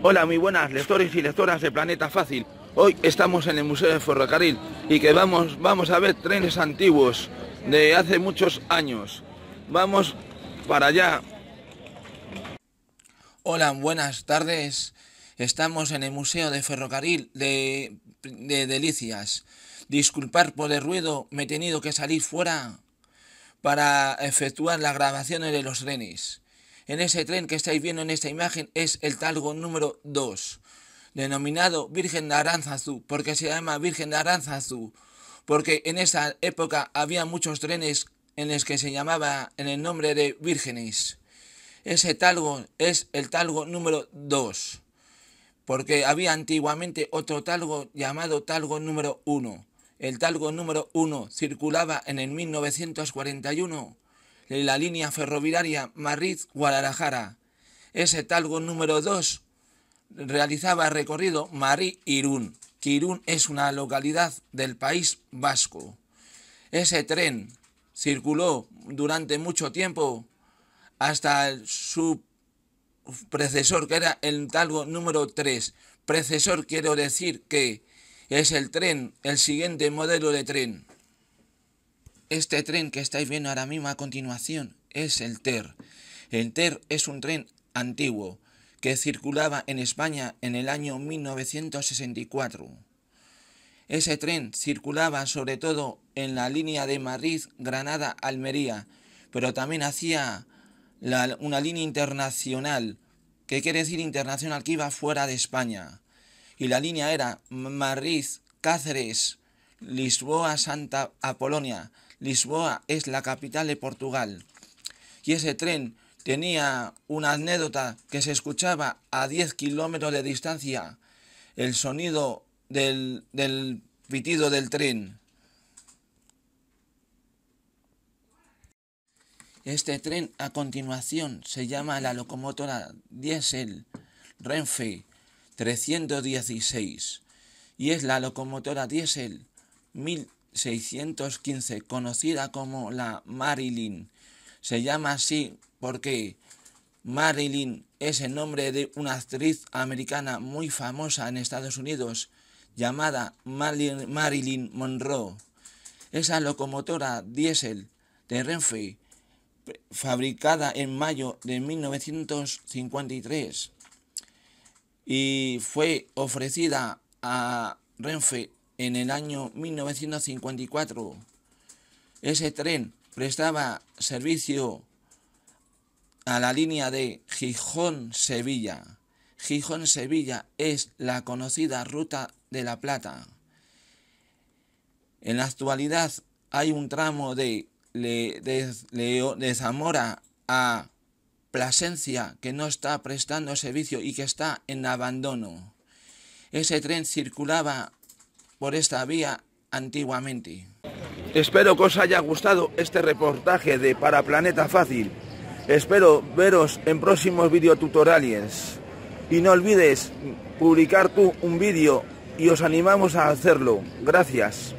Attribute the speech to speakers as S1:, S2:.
S1: Hola, muy buenas lectores y lectoras de Planeta Fácil. Hoy estamos en el Museo de Ferrocarril y que vamos, vamos a ver trenes antiguos de hace muchos años. Vamos para allá. Hola, buenas tardes. Estamos en el Museo de Ferrocarril de, Delicias. Disculpar por el ruido, me he tenido que salir fuera para efectuar las grabaciones de los trenes en ese tren que estáis viendo en esta imagen es el talgo número 2, denominado Virgen de Aranzazú, porque se llama Virgen de Aranzazú, porque en esa época había muchos trenes en los que se llamaba en el nombre de vírgenes. Ese talgo es el talgo número 2, porque había antiguamente otro talgo llamado talgo número 1. El talgo número 1 circulaba en el 1941 la línea ferroviaria Madrid-Guadalajara. Ese talgo número 2 realizaba recorrido Madrid-Irún, que es una localidad del País Vasco. Ese tren circuló durante mucho tiempo hasta su precesor, que era el talgo número 3. Precesor quiero decir que es el tren, el siguiente modelo de tren. Este tren que estáis viendo ahora mismo a continuación es el TER. El TER es un tren antiguo que circulaba en España en el año 1964. Ese tren circulaba sobre todo en la línea de Madrid-Granada-Almería, pero también hacía una línea internacional, que quiere decir internacional que iba fuera de España. Y la línea era Madrid-Cáceres, Lisboa-Santa Apolonia, Lisboa es la capital de Portugal. Y ese tren tenía una anécdota que se escuchaba a 10 kilómetros de distancia el sonido del, pitido del tren. Este tren a continuación se llama la locomotora diésel Renfe 316 y es la locomotora diésel 1000 615, conocida como la Marilyn. Se llama así porque Marilyn es el nombre de una actriz americana muy famosa en Estados Unidos llamada Marilyn Monroe. Esa locomotora diésel de Renfe, fabricada en mayo de 1953 y fue ofrecida a Renfe en el año 1954. Ese tren prestaba servicio a la línea de Gijón-Sevilla. Gijón-Sevilla es la conocida Ruta de la Plata. En la actualidad hay un tramo de, de Zamora a Plasencia que no está prestando servicio y que está en abandono. Ese tren circulaba por esta vía antiguamente. Espero que os haya gustado este reportaje de Para Planeta Fácil. Espero veros en próximos videotutoriales. Y no olvides publicar tú un vídeo y os animamos a hacerlo. Gracias.